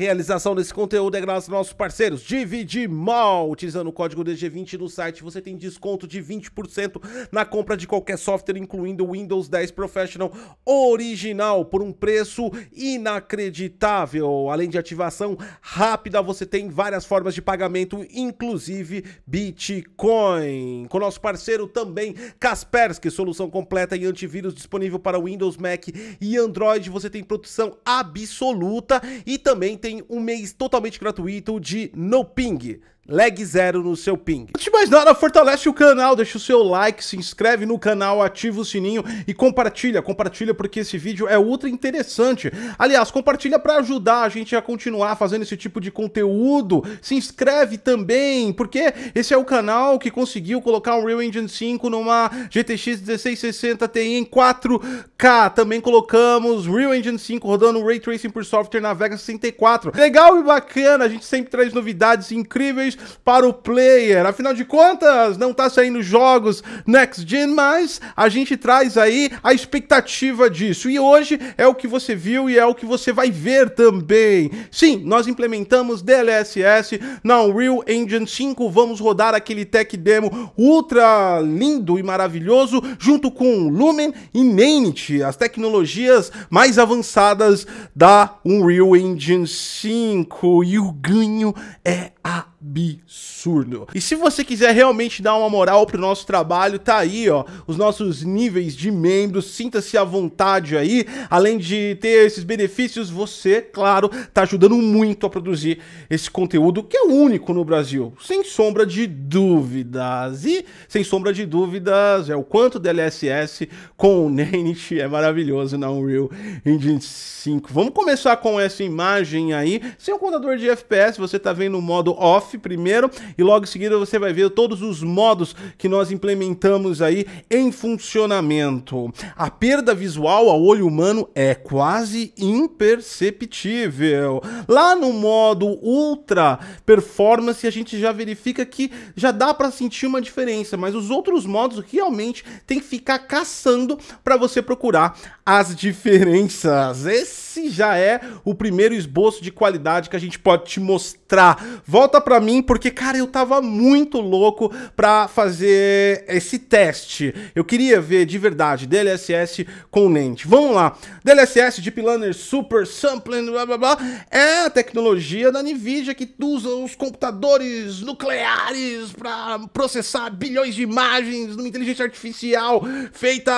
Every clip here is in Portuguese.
realização desse conteúdo é graças aos nossos parceiros Divide Mal. Utilizando o código DG20 no site, você tem desconto de 20% na compra de qualquer software, incluindo o Windows 10 Professional original, por um preço inacreditável. Além de ativação rápida, você tem várias formas de pagamento, inclusive Bitcoin. Com nosso parceiro também Kaspersky, solução completa e antivírus disponível para Windows, Mac e Android. Você tem produção absoluta e também tem tem um mês totalmente gratuito de No Ping lag zero no seu ping. Antes de mais nada, fortalece o canal, deixa o seu like, se inscreve no canal, ativa o sininho e compartilha, compartilha porque esse vídeo é ultra interessante. Aliás, compartilha para ajudar a gente a continuar fazendo esse tipo de conteúdo. Se inscreve também, porque esse é o canal que conseguiu colocar um Real Engine 5 numa GTX 1660 Ti em 4K. Também colocamos Real Engine 5 rodando Ray Tracing por software na Vega 64. Legal e bacana, a gente sempre traz novidades incríveis para o player. Afinal de contas, não tá saindo jogos next gen, mas a gente traz aí a expectativa disso. E hoje é o que você viu e é o que você vai ver também. Sim, nós implementamos DLSS na Unreal Engine 5, vamos rodar aquele tech demo ultra lindo e maravilhoso junto com Lumen e Nanit, as tecnologias mais avançadas da Unreal Engine 5. E o ganho é a absurdo. E se você quiser realmente dar uma moral pro nosso trabalho, tá aí, ó, os nossos níveis de membros, sinta-se à vontade aí. Além de ter esses benefícios, você, claro, tá ajudando muito a produzir esse conteúdo que é único no Brasil, sem sombra de dúvidas. E sem sombra de dúvidas, é o quanto DLSS com o Nenit é maravilhoso na Unreal Engine 5. Vamos começar com essa imagem aí. Sem o contador de FPS, você tá vendo o modo off off primeiro e logo em seguida você vai ver todos os modos que nós implementamos aí em funcionamento. A perda visual ao olho humano é quase imperceptível. Lá no modo ultra performance a gente já verifica que já dá para sentir uma diferença, mas os outros modos realmente tem que ficar caçando para você procurar as diferenças. Esse esse já é o primeiro esboço de qualidade que a gente pode te mostrar. Volta para mim, porque, cara, eu tava muito louco pra fazer esse teste. Eu queria ver de verdade DLSS com NAND. Vamos lá. DLSS, Deep Learner, Super Sampling, blá blá blá, é a tecnologia da NVIDIA que usa os computadores nucleares para processar bilhões de imagens numa inteligência artificial feita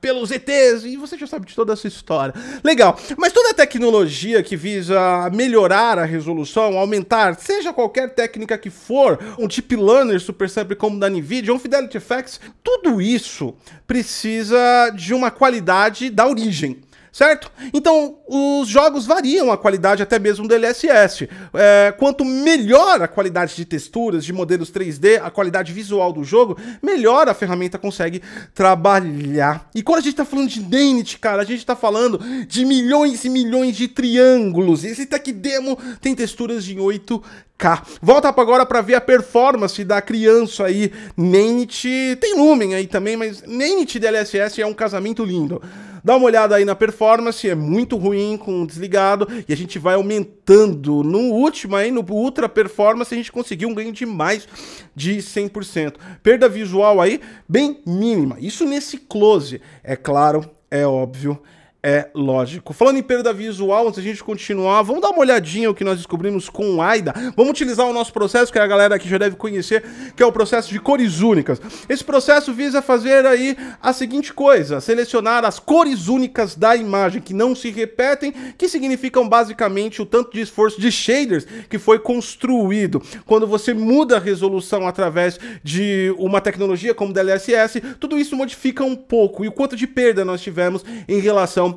pelos ETs. E você já sabe de toda essa história. Legal. Mas toda tecnologia que visa melhorar a resolução, aumentar, seja qualquer técnica que for, um chip learner super sample como da NVIDIA, um Fidelity Effects, tudo isso precisa de uma qualidade da origem certo? Então, os jogos variam a qualidade até mesmo do LSS. É, quanto melhor a qualidade de texturas, de modelos 3D, a qualidade visual do jogo, melhor a ferramenta consegue trabalhar. E quando a gente está falando de Denit, cara, a gente está falando de milhões e milhões de triângulos. Esse tech demo tem texturas de 8 K. Volta para agora para ver a performance da criança aí, Nenite tem Lumen aí também, mas Nenite DLSS é um casamento lindo. Dá uma olhada aí na performance, é muito ruim com desligado e a gente vai aumentando. No último aí, no Ultra Performance, a gente conseguiu um ganho de mais de 100%. Perda visual aí, bem mínima. Isso nesse close, é claro, é óbvio, é lógico. Falando em perda visual, antes a gente continuar, vamos dar uma olhadinha o que nós descobrimos com o AIDA. Vamos utilizar o nosso processo, que a galera aqui já deve conhecer, que é o processo de cores únicas. Esse processo visa fazer aí a seguinte coisa, selecionar as cores únicas da imagem, que não se repetem, que significam basicamente o tanto de esforço de shaders que foi construído. Quando você muda a resolução através de uma tecnologia como DLSS, tudo isso modifica um pouco e o quanto de perda nós tivemos em relação relação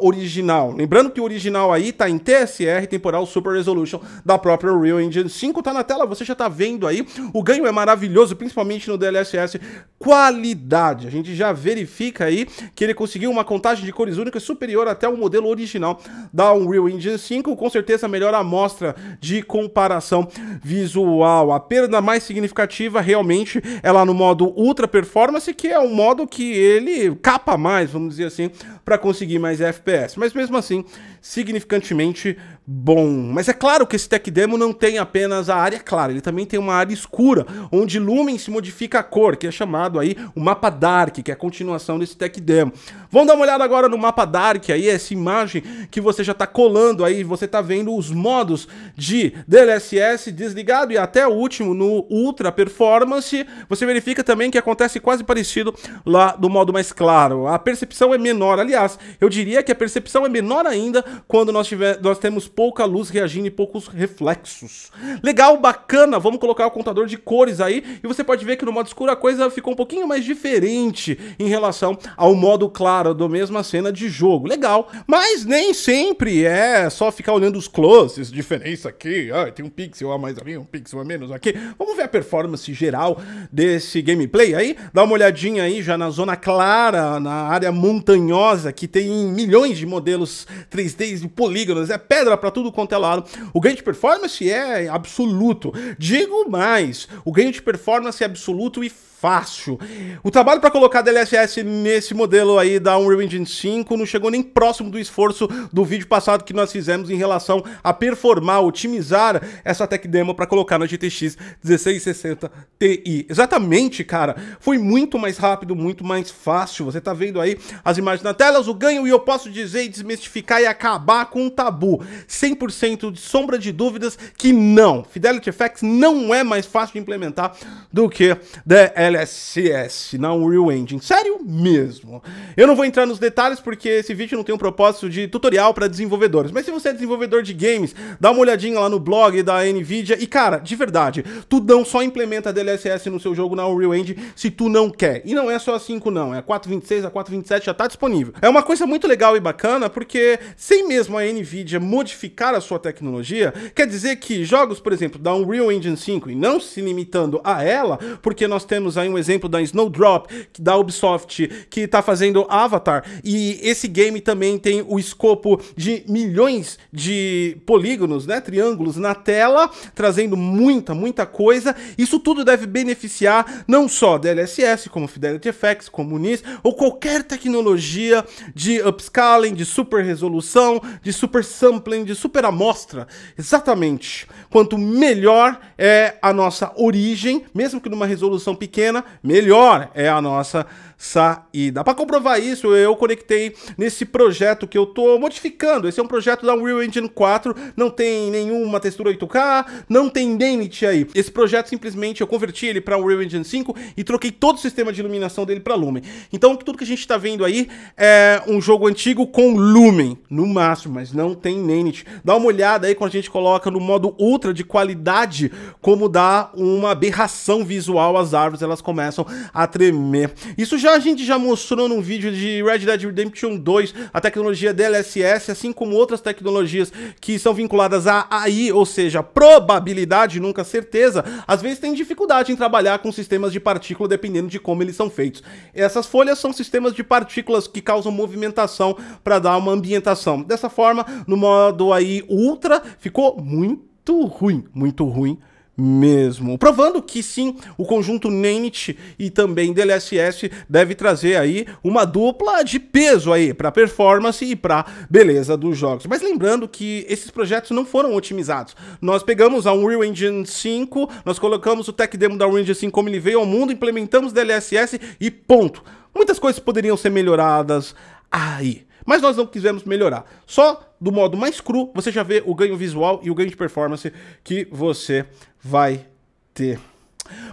original. Lembrando que o original aí está em TSR, temporal Super Resolution, da própria Real Engine 5. Tá na tela, você já tá vendo aí. O ganho é maravilhoso, principalmente no DLSS. Qualidade. A gente já verifica aí que ele conseguiu uma contagem de cores únicas superior até o modelo original da Unreal Engine 5. Com certeza, a melhor amostra de comparação visual. A perda mais significativa realmente é lá no modo Ultra Performance, que é um modo que ele capa mais, vamos dizer assim, para conseguir conseguir mais FPS, mas mesmo assim, significantemente bom. Mas é claro que esse tech demo não tem apenas a área clara, ele também tem uma área escura, onde lumen se modifica a cor, que é chamado aí o mapa dark, que é a continuação desse tech demo. Vamos dar uma olhada agora no mapa dark aí, essa imagem que você já está colando aí, você está vendo os modos de DLSS desligado e até o último no Ultra Performance. Você verifica também que acontece quase parecido lá do modo mais claro. A percepção é menor, aliás, eu diria que a percepção é menor ainda quando nós, tiver, nós temos pouca luz reagindo e poucos reflexos. Legal, bacana, vamos colocar o contador de cores aí e você pode ver que no modo escuro a coisa ficou um pouquinho mais diferente em relação ao modo claro da mesma cena de jogo. Legal, mas nem sempre é só ficar olhando os closes, diferença aqui, ah, tem um pixel a mais ali, um pixel a menos aqui. Vamos ver a performance geral desse gameplay aí, dá uma olhadinha aí já na zona clara, na área montanhosa que tem milhões de modelos 3D e polígonos, é pedra para tudo quanto é lado. O ganho de performance é absoluto. Digo mais, o ganho de performance é absoluto e fácil. O trabalho para colocar DLSS nesse modelo aí da Unreal Engine 5 não chegou nem próximo do esforço do vídeo passado que nós fizemos em relação a performar, otimizar essa tech demo para colocar na GTX 1660 Ti. Exatamente, cara. Foi muito mais rápido, muito mais fácil. Você tá vendo aí as imagens na tela, o ganho e eu posso dizer e desmistificar e acabar com um tabu. 100% de sombra de dúvidas que não. Fidelity FX não é mais fácil de implementar do que DLSS. LSS, na Unreal Engine. Sério mesmo. Eu não vou entrar nos detalhes porque esse vídeo não tem um propósito de tutorial para desenvolvedores. Mas se você é desenvolvedor de games, dá uma olhadinha lá no blog da Nvidia. E cara, de verdade, tu não só implementa DLSS no seu jogo na Unreal Engine se tu não quer. E não é só a 5 não, é a 4.26, a 4.27 já tá disponível. É uma coisa muito legal e bacana porque sem mesmo a Nvidia modificar a sua tecnologia, quer dizer que jogos, por exemplo, da Unreal Engine 5 e não se limitando a ela, porque nós temos aí um exemplo da Snowdrop, da Ubisoft, que está fazendo Avatar. E esse game também tem o escopo de milhões de polígonos, né, triângulos na tela, trazendo muita, muita coisa. Isso tudo deve beneficiar não só DLSS, como Fidelity FX, como NIS, ou qualquer tecnologia de upscaling, de super resolução, de super sampling, de super amostra. Exatamente. Quanto melhor é a nossa origem, mesmo que numa resolução pequena, melhor é a nossa saída. Para comprovar isso, eu conectei nesse projeto que eu tô modificando. Esse é um projeto da Unreal Engine 4, não tem nenhuma textura 8K, não tem Unity aí. Esse projeto simplesmente eu converti ele para Unreal Engine 5 e troquei todo o sistema de iluminação dele para Lumen. Então, tudo que a gente tá vendo aí é um jogo antigo com Lumen no máximo, mas não tem Unity. Dá uma olhada aí quando a gente coloca no modo ultra de qualidade como dá uma aberração visual as árvores, elas elas começam a tremer. Isso já a gente já mostrou num vídeo de Red Dead Redemption 2, a tecnologia DLSS, assim como outras tecnologias que são vinculadas a AI, ou seja, probabilidade, nunca certeza, às vezes tem dificuldade em trabalhar com sistemas de partícula dependendo de como eles são feitos. Essas folhas são sistemas de partículas que causam movimentação para dar uma ambientação. Dessa forma, no modo aí ultra, ficou muito ruim, muito ruim mesmo. Provando que sim, o conjunto Nenit e também DLSS deve trazer aí uma dupla de peso aí para performance e para beleza dos jogos. Mas lembrando que esses projetos não foram otimizados. Nós pegamos a Unreal Engine 5, nós colocamos o tech demo da Unreal Engine 5 como ele veio ao mundo, implementamos DLSS e ponto. Muitas coisas poderiam ser melhoradas aí. Mas nós não quisemos melhorar. Só do modo mais cru você já vê o ganho visual e o ganho de performance que você vai ter.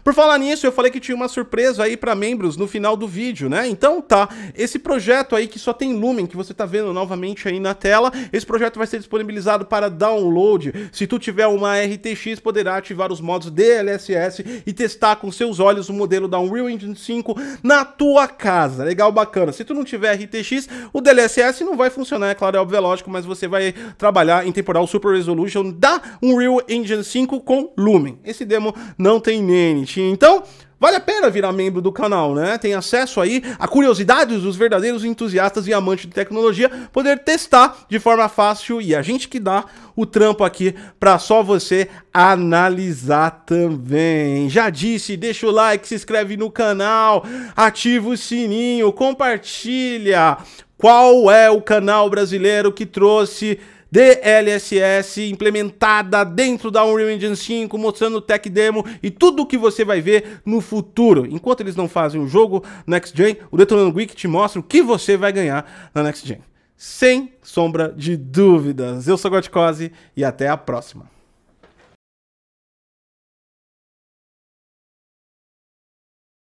Por falar nisso, eu falei que tinha uma surpresa aí para membros no final do vídeo, né? Então tá, esse projeto aí que só tem Lumen, que você tá vendo novamente aí na tela, esse projeto vai ser disponibilizado para download. Se tu tiver uma RTX, poderá ativar os modos DLSS e testar com seus olhos o modelo da Unreal Engine 5 na tua casa. Legal, bacana. Se tu não tiver RTX, o DLSS não vai funcionar, é claro, é óbvio, é lógico, mas você vai trabalhar em temporal Super Resolution da Unreal Engine 5 com Lumen. Esse demo não tem nem então, Vale a pena virar membro do canal, né? Tem acesso aí a curiosidades dos verdadeiros entusiastas e amantes de tecnologia, poder testar de forma fácil e a gente que dá o trampo aqui para só você analisar também. Já disse, deixa o like, se inscreve no canal, ativa o sininho, compartilha. Qual é o canal brasileiro que trouxe DLSS implementada dentro da Unreal Engine 5, mostrando tech demo e tudo o que você vai ver no futuro. Enquanto eles não fazem o jogo Next Gen, o Detonando Week te mostra o que você vai ganhar na Next Gen. Sem sombra de dúvidas. Eu sou o Cose e até a próxima.